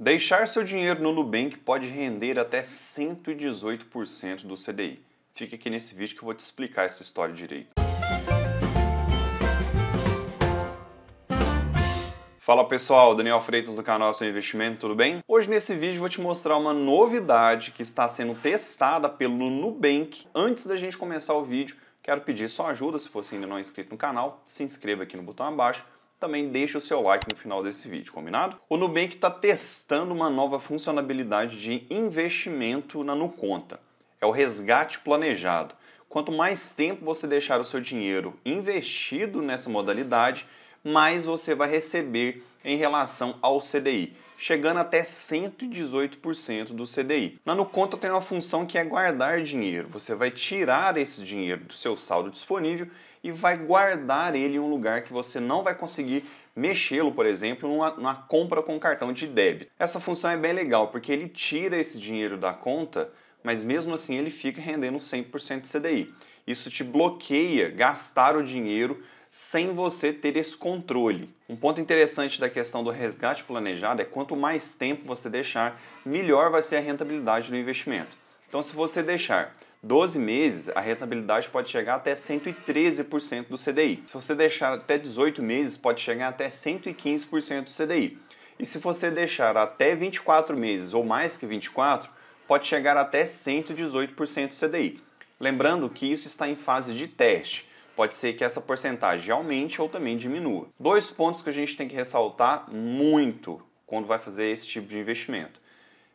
Deixar seu dinheiro no Nubank pode render até 118% do CDI. Fica aqui nesse vídeo que eu vou te explicar essa história direito. Fala pessoal, Daniel Freitas do canal Seu Investimento, tudo bem? Hoje nesse vídeo vou te mostrar uma novidade que está sendo testada pelo Nubank. Antes da gente começar o vídeo, quero pedir sua ajuda, se você ainda não é inscrito no canal, se inscreva aqui no botão abaixo também deixe o seu like no final desse vídeo, combinado? O Nubank está testando uma nova funcionalidade de investimento na Nuconta. É o resgate planejado. Quanto mais tempo você deixar o seu dinheiro investido nessa modalidade, mais você vai receber em relação ao CDI, chegando até 118% do CDI. Na no conta tem uma função que é guardar dinheiro. Você vai tirar esse dinheiro do seu saldo disponível e vai guardar ele em um lugar que você não vai conseguir mexê-lo, por exemplo, numa, numa, compra com cartão de débito. Essa função é bem legal porque ele tira esse dinheiro da conta, mas mesmo assim ele fica rendendo 100% do CDI. Isso te bloqueia gastar o dinheiro sem você ter esse controle. Um ponto interessante da questão do resgate planejado é quanto mais tempo você deixar, melhor vai ser a rentabilidade do investimento. Então, se você deixar 12 meses, a rentabilidade pode chegar até 113% do CDI. Se você deixar até 18 meses, pode chegar até 115% do CDI. E se você deixar até 24 meses ou mais que 24, pode chegar até 118% do CDI. Lembrando que isso está em fase de teste. Pode ser que essa porcentagem aumente ou também diminua. Dois pontos que a gente tem que ressaltar muito quando vai fazer esse tipo de investimento.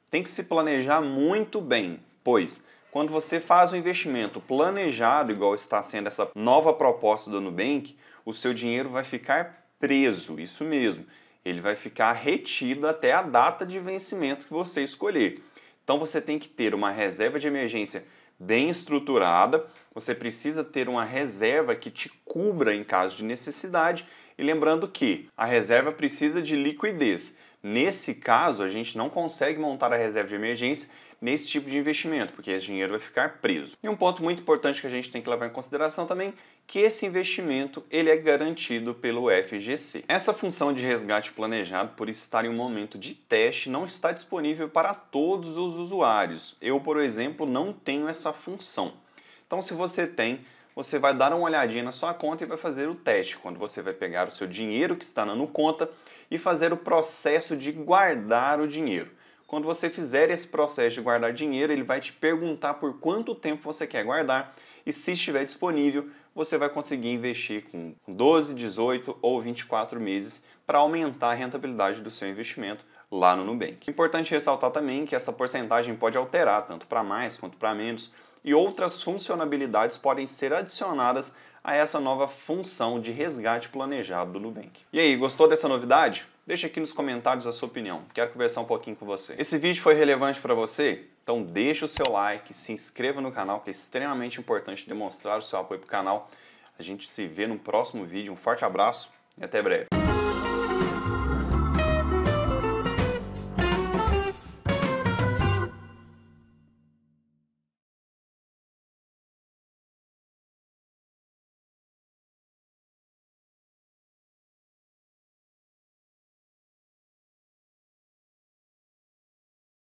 Tem que se planejar muito bem, pois quando você faz um investimento planejado, igual está sendo essa nova proposta do Nubank, o seu dinheiro vai ficar preso, isso mesmo. Ele vai ficar retido até a data de vencimento que você escolher. Então você tem que ter uma reserva de emergência bem estruturada. Você precisa ter uma reserva que te cubra em caso de necessidade. E lembrando que a reserva precisa de liquidez. Nesse caso, a gente não consegue montar a reserva de emergência nesse tipo de investimento, porque esse dinheiro vai ficar preso. E um ponto muito importante que a gente tem que levar em consideração também, que esse investimento ele é garantido pelo FGC. Essa função de resgate planejado, por estar em um momento de teste, não está disponível para todos os usuários. Eu, por exemplo, não tenho essa função. Então, se você tem, você vai dar uma olhadinha na sua conta e vai fazer o teste, quando você vai pegar o seu dinheiro que está na conta e fazer o processo de guardar o dinheiro. Quando você fizer esse processo de guardar dinheiro, ele vai te perguntar por quanto tempo você quer guardar e se estiver disponível, você vai conseguir investir com 12, 18 ou 24 meses para aumentar a rentabilidade do seu investimento lá no Nubank. É importante ressaltar também que essa porcentagem pode alterar tanto para mais quanto para menos e outras funcionalidades podem ser adicionadas a essa nova função de resgate planejado do Nubank. E aí, gostou dessa novidade? Deixa aqui nos comentários a sua opinião. Quero conversar um pouquinho com você. Esse vídeo foi relevante para você? Então deixa o seu like, se inscreva no canal, que é extremamente importante demonstrar o seu apoio para o canal. A gente se vê no próximo vídeo. Um forte abraço e até breve.